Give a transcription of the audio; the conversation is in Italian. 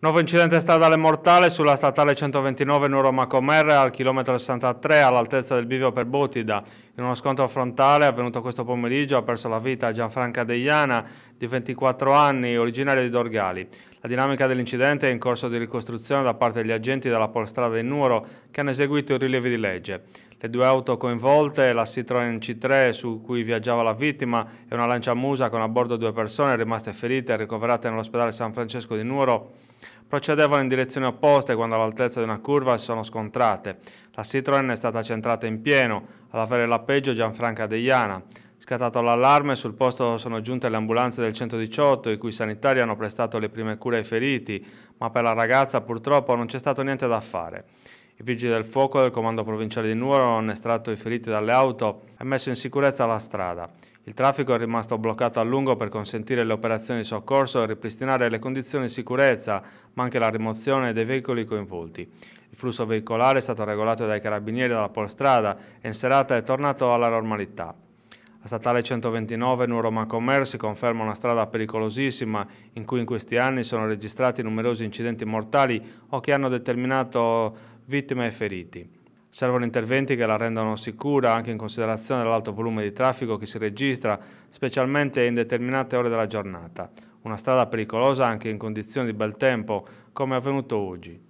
Nuovo incidente stradale mortale sulla statale 129 Nuoro Macomer al chilometro 63 all'altezza del bivio per Botida. In uno scontro frontale avvenuto questo pomeriggio ha perso la vita Gianfranca Deiana di 24 anni, originario di Dorgali. La dinamica dell'incidente è in corso di ricostruzione da parte degli agenti della Polstrada di Nuoro che hanno eseguito i rilievi di legge. Le due auto coinvolte, la Citroën C3 su cui viaggiava la vittima e una Lancia Musa con a bordo due persone rimaste ferite e ricoverate nell'ospedale San Francesco di Nuoro, procedevano in direzioni opposte quando all'altezza di una curva si sono scontrate. La Citroën è stata centrata in pieno, ad avere la peggio Gianfranca Deiana. Scattato l'allarme, sul posto sono giunte le ambulanze del 118, i cui sanitari hanno prestato le prime cure ai feriti, ma per la ragazza purtroppo non c'è stato niente da fare. I vigili del fuoco del comando provinciale di Nuoro hanno estratto i feriti dalle auto e messo in sicurezza la strada. Il traffico è rimasto bloccato a lungo per consentire le operazioni di soccorso e ripristinare le condizioni di sicurezza, ma anche la rimozione dei veicoli coinvolti. Il flusso veicolare è stato regolato dai carabinieri dalla polstrada e in serata è tornato alla normalità. La statale 129 Nuoro Macomer si conferma una strada pericolosissima in cui in questi anni sono registrati numerosi incidenti mortali o che hanno determinato vittime e feriti. Servono interventi che la rendano sicura anche in considerazione dell'alto volume di traffico che si registra, specialmente in determinate ore della giornata. Una strada pericolosa anche in condizioni di bel tempo, come è avvenuto oggi.